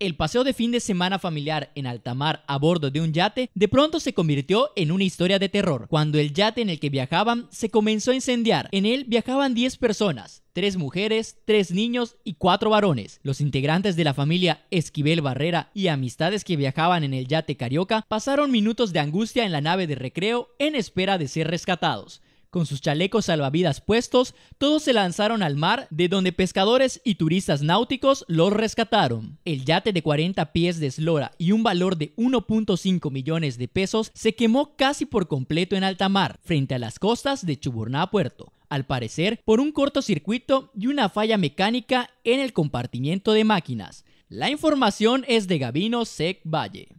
El paseo de fin de semana familiar en altamar a bordo de un yate de pronto se convirtió en una historia de terror, cuando el yate en el que viajaban se comenzó a incendiar. En él viajaban 10 personas, tres mujeres, tres niños y cuatro varones. Los integrantes de la familia Esquivel Barrera y amistades que viajaban en el yate Carioca pasaron minutos de angustia en la nave de recreo en espera de ser rescatados. Con sus chalecos salvavidas puestos, todos se lanzaron al mar, de donde pescadores y turistas náuticos los rescataron. El yate de 40 pies de eslora y un valor de 1.5 millones de pesos se quemó casi por completo en alta mar, frente a las costas de Chuburná Puerto, al parecer por un cortocircuito y una falla mecánica en el compartimiento de máquinas. La información es de Gabino Sec Valle.